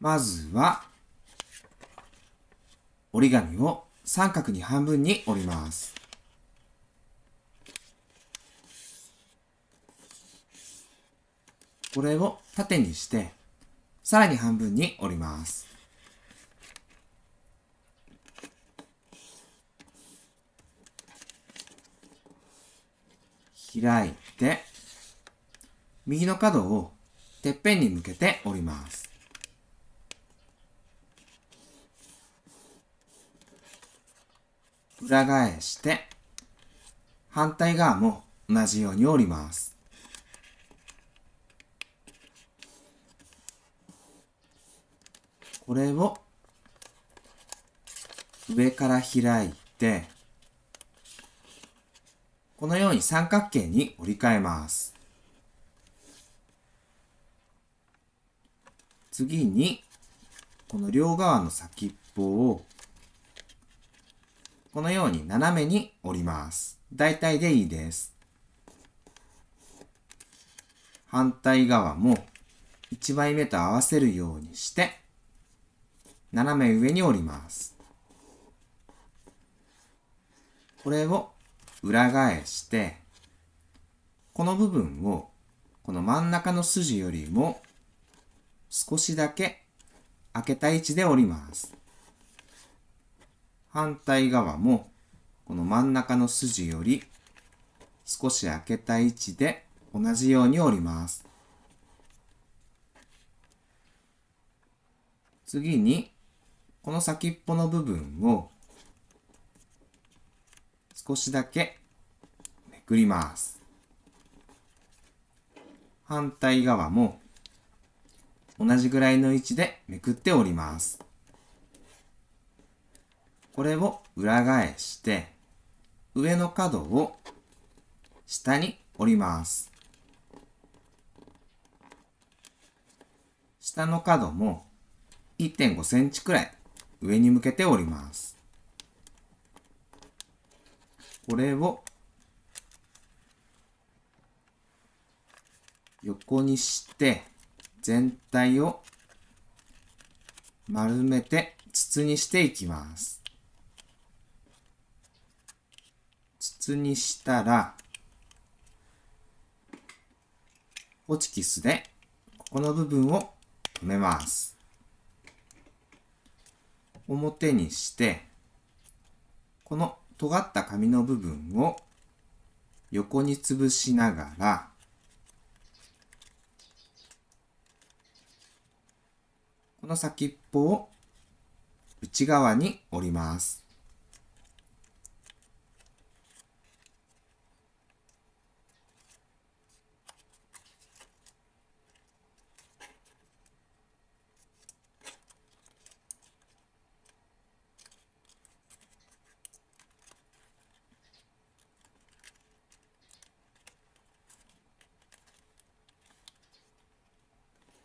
まずは、折り紙を三角に半分に折ります。これを縦にして、さらに半分に折ります。開いて、右の角をてっぺんに向けて折ります。裏返して、反対側も同じように折ります。これを上から開いて、このように三角形に折り替えます。次に、この両側の先っぽをこのように斜めに折ります。大体でいいです。反対側も1枚目と合わせるようにして、斜め上に折ります。これを裏返して、この部分をこの真ん中の筋よりも少しだけ開けた位置で折ります。反対側もこの真ん中の筋より少し開けた位置で同じように折ります。次にこの先っぽの部分を少しだけめくります。反対側も同じぐらいの位置でめくっております。これを裏返して上の角を下に折ります下の角も1.5センチくらい上に向けて折りますこれを横にして全体を丸めて筒にしていきます質にしたら、ホチキスで、ここの部分を止めます。表にして、この尖った紙の部分を横に潰しながら、この先っぽを内側に折ります。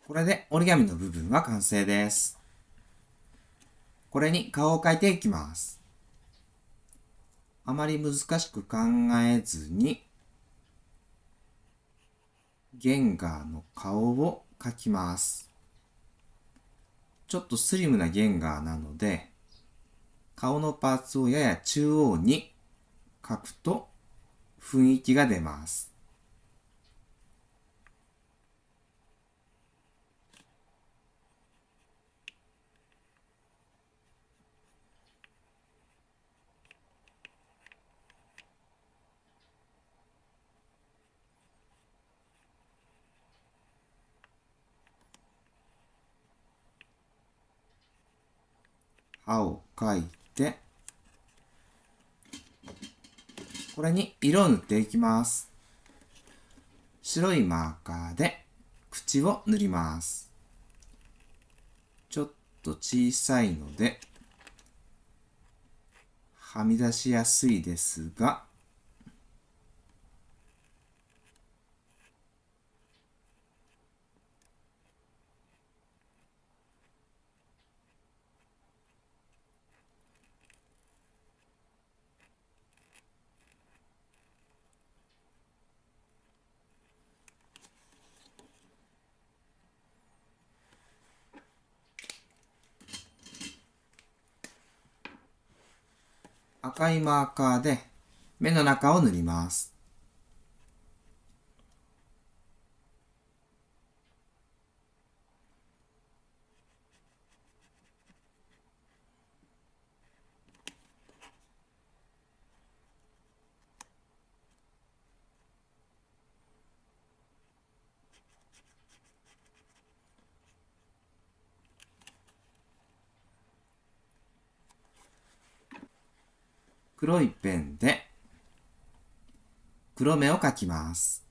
これで折り紙の部分は完成です。これに顔を描いていきます。あまり難しく考えずに、ゲンガーの顔を描きます。ちょっとスリムなゲンガーなので、顔のパーツをやや中央に描くと雰囲気が出ます。青を描いて、これに色を塗っていきます。白いマーカーで口を塗ります。ちょっと小さいので、はみ出しやすいですが、赤いマーカーで目の中を塗ります。黒いペンで黒目を描きます。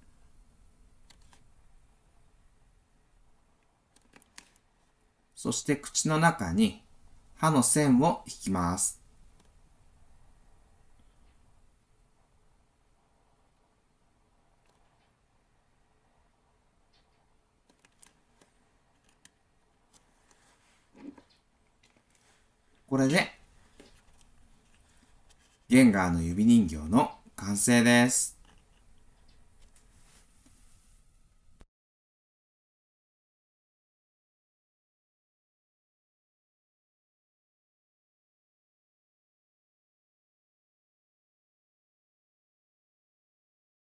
そして口の中に歯の線を引きます。これでゲンガーの指人形の完成です。